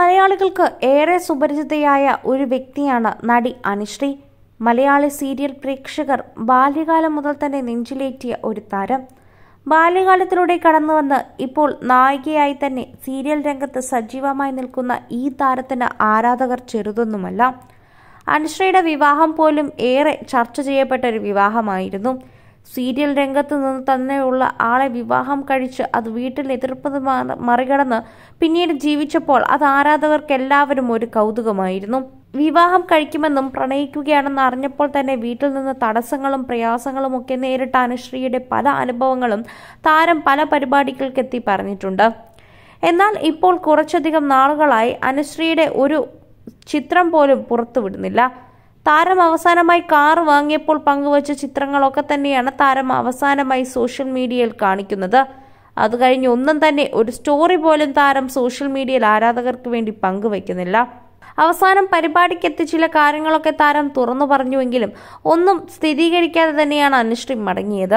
മലയാളികൾക്ക് ഏറെ സുപരിചിതയായ ഒരു വ്യക്തിയാണ് നടി അനുശ്രീ മലയാളി സീരിയൽ പ്രേക്ഷകർ ബാല്യകാലം മുതൽ തന്നെ നെഞ്ചിലേറ്റിയ ഒരു താരം ബാല്യകാലത്തിലൂടെ കടന്നുവന്ന് ഇപ്പോൾ നായികയായി തന്നെ സീരിയൽ രംഗത്ത് സജീവമായി നിൽക്കുന്ന ഈ താരത്തിന് ആരാധകർ ചെറുതൊന്നുമല്ല അനുശ്രീയുടെ വിവാഹം പോലും ഏറെ ചർച്ച ചെയ്യപ്പെട്ട ഒരു വിവാഹമായിരുന്നു സീരിയൽ രംഗത്ത് നിന്ന് തന്നെയുള്ള ആളെ വിവാഹം കഴിച്ച് അത് വീട്ടിൽ എതിർപ്പത് മറികടന്ന് പിന്നീട് ജീവിച്ചപ്പോൾ അത് ആരാധകർക്കെല്ലാവരും ഒരു കൗതുകമായിരുന്നു വിവാഹം കഴിക്കുമെന്നും പ്രണയിക്കുകയാണെന്ന് അറിഞ്ഞപ്പോൾ തന്നെ വീട്ടിൽ നിന്ന് തടസ്സങ്ങളും പ്രയാസങ്ങളും ഒക്കെ നേരിട്ട അനുശ്രീയുടെ പല അനുഭവങ്ങളും താരം പല പരിപാടികൾക്കെത്തി പറഞ്ഞിട്ടുണ്ട് എന്നാൽ ഇപ്പോൾ കുറച്ചധികം നാളുകളായി അനുശ്രീയുടെ ഒരു ചിത്രം പോലും പുറത്തുവിടുന്നില്ല താരം അവസാനമായി കാർ വാങ്ങിയപ്പോൾ പങ്കുവച്ച ചിത്രങ്ങളൊക്കെ തന്നെയാണ് താരം അവസാനമായി സോഷ്യൽ മീഡിയയിൽ കാണിക്കുന്നത് അത് കഴിഞ്ഞ് ഒന്നും തന്നെ ഒരു സ്റ്റോറി പോലും താരം സോഷ്യൽ മീഡിയയിൽ ആരാധകർക്ക് വേണ്ടി പങ്കുവയ്ക്കുന്നില്ല അവസാനം പരിപാടിക്കെത്തി ചില കാര്യങ്ങളൊക്കെ താരം തുറന്നു പറഞ്ഞുവെങ്കിലും ഒന്നും സ്ഥിരീകരിക്കാതെ തന്നെയാണ് അനുശ്രീ മടങ്ങിയത്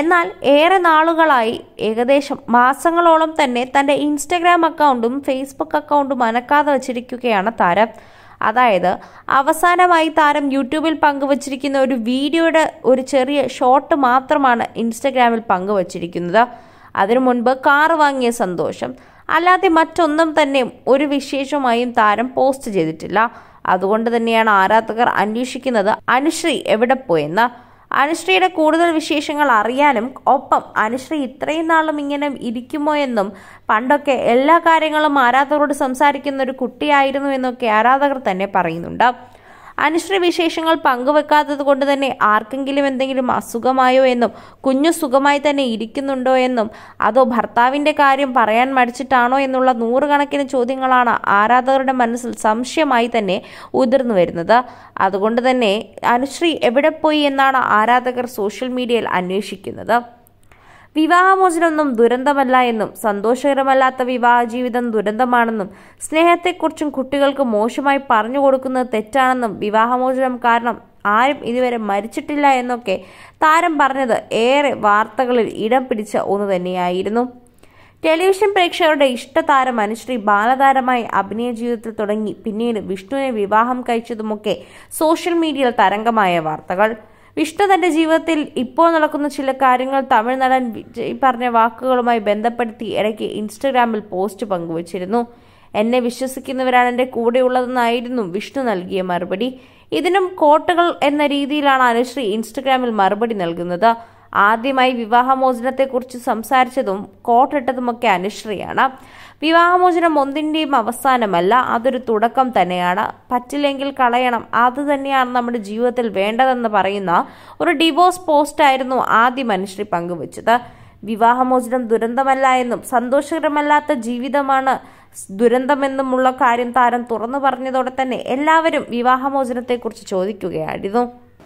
എന്നാൽ ഏറെ നാളുകളായി ഏകദേശം മാസങ്ങളോളം തന്നെ തൻ്റെ ഇൻസ്റ്റഗ്രാം അക്കൗണ്ടും ഫേസ്ബുക്ക് അക്കൗണ്ടും അനക്കാതെ വച്ചിരിക്കുകയാണ് താരം അതായത് അവസാനമായി താരം യൂട്യൂബിൽ പങ്കുവച്ചിരിക്കുന്ന ഒരു വീഡിയോയുടെ ഒരു ചെറിയ ഷോട്ട് മാത്രമാണ് ഇൻസ്റ്റഗ്രാമിൽ പങ്കുവച്ചിരിക്കുന്നത് അതിനു മുൻപ് കാർ വാങ്ങിയ സന്തോഷം അല്ലാതെ മറ്റൊന്നും തന്നെ ഒരു വിശേഷമായും താരം പോസ്റ്റ് ചെയ്തിട്ടില്ല അതുകൊണ്ട് തന്നെയാണ് ആരാധകർ അന്വേഷിക്കുന്നത് അനുശ്രീ എവിടെ പോയെന്ന് അനുശ്രീയുടെ കൂടുതൽ വിശേഷങ്ങൾ അറിയാനും ഒപ്പം അനുശ്രീ ഇത്രയും നാളും ഇങ്ങനെ ഇരിക്കുമോ എന്നും പണ്ടൊക്കെ എല്ലാ കാര്യങ്ങളും ആരാധകരോട് സംസാരിക്കുന്ന ഒരു കുട്ടിയായിരുന്നു എന്നൊക്കെ ആരാധകർ തന്നെ പറയുന്നുണ്ട് അനുശ്രീ വിശേഷങ്ങൾ പങ്കുവെക്കാത്തത് കൊണ്ട് തന്നെ ആർക്കെങ്കിലും എന്തെങ്കിലും അസുഖമായോ എന്നും കുഞ്ഞു സുഖമായി തന്നെ ഇരിക്കുന്നുണ്ടോ എന്നും അതോ ഭർത്താവിൻ്റെ കാര്യം പറയാൻ മടിച്ചിട്ടാണോ എന്നുള്ള നൂറുകണക്കിന് ചോദ്യങ്ങളാണ് ആരാധകരുടെ മനസ്സിൽ സംശയമായി തന്നെ ഉതിർന്നു വരുന്നത് അതുകൊണ്ട് തന്നെ അനുശ്രീ എവിടെ പോയി എന്നാണ് ആരാധകർ സോഷ്യൽ മീഡിയയിൽ അന്വേഷിക്കുന്നത് വിവാഹമോചനമൊന്നും ദുരന്തമല്ല എന്നും സന്തോഷകരമല്ലാത്ത വിവാഹ ജീവിതം ദുരന്തമാണെന്നും സ്നേഹത്തെക്കുറിച്ചും കുട്ടികൾക്ക് മോശമായി പറഞ്ഞു കൊടുക്കുന്നത് തെറ്റാണെന്നും വിവാഹമോചനം കാരണം ആരും ഇതുവരെ മരിച്ചിട്ടില്ല എന്നൊക്കെ താരം പറഞ്ഞത് ഏറെ വാർത്തകളിൽ ഇടം പിടിച്ച ഒന്ന് തന്നെയായിരുന്നു ടെലിവിഷൻ പ്രേക്ഷകരുടെ ഇഷ്ടതാരം അനുശ്രീ ബാലതാരമായി അഭിനയ ജീവിതത്തിൽ തുടങ്ങി പിന്നീട് വിഷ്ണുവിനെ വിവാഹം കഴിച്ചതുമൊക്കെ സോഷ്യൽ മീഡിയയിൽ തരംഗമായ വാർത്തകൾ വിഷ്ണു തൻ്റെ ജീവിതത്തിൽ ഇപ്പോൾ നടക്കുന്ന ചില കാര്യങ്ങൾ തമിഴ് നടൻ വിജയ് പറഞ്ഞ വാക്കുകളുമായി ബന്ധപ്പെടുത്തി ഇടയ്ക്ക് ഇൻസ്റ്റഗ്രാമിൽ പോസ്റ്റ് പങ്കുവച്ചിരുന്നു എന്നെ വിശ്വസിക്കുന്നവരാണ് എൻ്റെ കൂടെയുള്ളതെന്നായിരുന്നു വിഷ്ണു നൽകിയ മറുപടി ഇതിനും കോട്ടകൾ എന്ന രീതിയിലാണ് അനുശ്രീ ഇൻസ്റ്റഗ്രാമിൽ മറുപടി നൽകുന്നത് ആദ്യമായി വിവാഹമോചനത്തെക്കുറിച്ച് സംസാരിച്ചതും കോട്ടിട്ടതുമൊക്കെ അനുശ്രീയാണ് വിവാഹമോചനം ഒന്നിൻ്റെയും അവസാനമല്ല അതൊരു തുടക്കം തന്നെയാണ് പറ്റില്ലെങ്കിൽ കളയണം അത് തന്നെയാണ് നമ്മുടെ ജീവിതത്തിൽ വേണ്ടതെന്ന് പറയുന്ന ഒരു ഡിവോഴ്സ് ആയിരുന്നു ആദ്യ മനുഷ്യർ പങ്കുവച്ചത് വിവാഹമോചനം ദുരന്തമല്ല എന്നും സന്തോഷകരമല്ലാത്ത ജീവിതമാണ് ദുരന്തമെന്നുമുള്ള കാര്യം താരം തുറന്നു പറഞ്ഞതോടെ തന്നെ എല്ലാവരും വിവാഹമോചനത്തെക്കുറിച്ച് ചോദിക്കുകയായിരുന്നു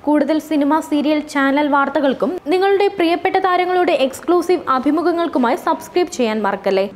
കൂടുതൽ സിനിമ സീരിയൽ ചാനൽ വാർത്തകൾക്കും നിങ്ങളുടെ പ്രിയപ്പെട്ട താരങ്ങളുടെ എക്സ്ക്ലൂസീവ് അഭിമുഖങ്ങൾക്കുമായി സബ്സ്ക്രൈബ് ചെയ്യാൻ മറക്കല്ലേ